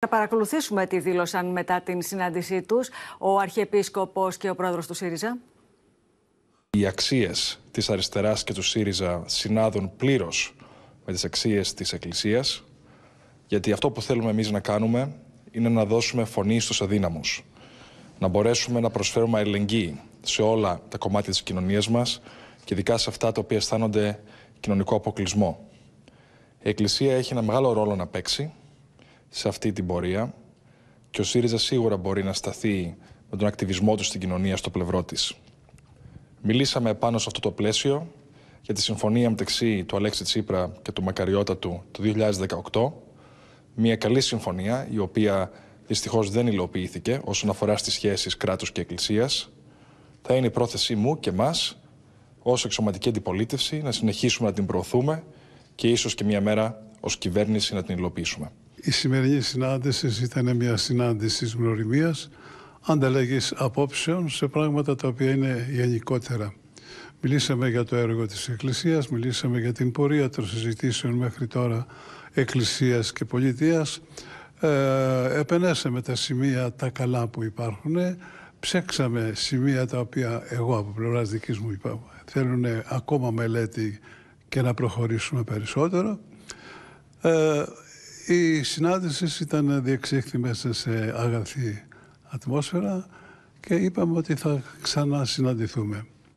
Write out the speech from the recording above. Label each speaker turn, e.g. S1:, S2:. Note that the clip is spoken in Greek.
S1: Να παρακολουθήσουμε τι δήλωσαν μετά την συνάντησή τους ο Αρχιεπίσκοπος και ο πρόεδρος του ΣΥΡΙΖΑ. Οι αξίες της αριστεράς και του ΣΥΡΙΖΑ συνάδουν πλήρως με τις αξίες της Εκκλησίας, γιατί αυτό που θέλουμε εμείς να κάνουμε είναι να δώσουμε φωνή στους αδύναμους, να μπορέσουμε να προσφέρουμε αλληλεγγύη σε όλα τα κομμάτια της κοινωνίας μας και ειδικά σε αυτά τα οποία αισθάνονται κοινωνικό αποκλεισμό. Η Εκκλησία έχει ένα μεγάλο ρόλο να παίξει σε αυτή την πορεία και ο ΣΥΡΙΖΑ σίγουρα μπορεί να σταθεί με τον ακτιβισμό του στην κοινωνία στο πλευρό της. Μιλήσαμε πάνω σε αυτό το πλαίσιο για τη συμφωνία μεταξύ του Αλέξη Τσίπρα και του Μακαριώτα του το 2018. Μια καλή συμφωνία η οποία δυστυχώς δεν υλοποιήθηκε όσον αφορά στις σχέσεις κράτους και εκκλησίας. Θα είναι η πρόθεσή μου και μας ως εξωματική αντιπολίτευση να συνεχίσουμε να την προωθούμε και ίσως και μια μέρα ως κυβέρνηση να την υλοποιήσουμε.
S2: Η σημερινή συνάντηση ήταν μια συνάντηση γνωριμίας, γνωριμίας, απόψεων σε πράγματα τα οποία είναι γενικότερα. Μιλήσαμε για το έργο της Εκκλησίας, μιλήσαμε για την πορεία των συζητήσεων μέχρι τώρα Εκκλησίας και Πολιτείας. Ε, επενέσαμε τα σημεία τα καλά που υπάρχουν, ψέξαμε σημεία τα οποία εγώ από πλευράς δικής μου είπα, θέλουν ακόμα μελέτη και να προχωρήσουμε περισσότερο. Ε, η συνάντησης ήταν διεξήχθη μέσα σε αγαθή ατμόσφαιρα και είπαμε ότι θα ξανασυναντηθούμε.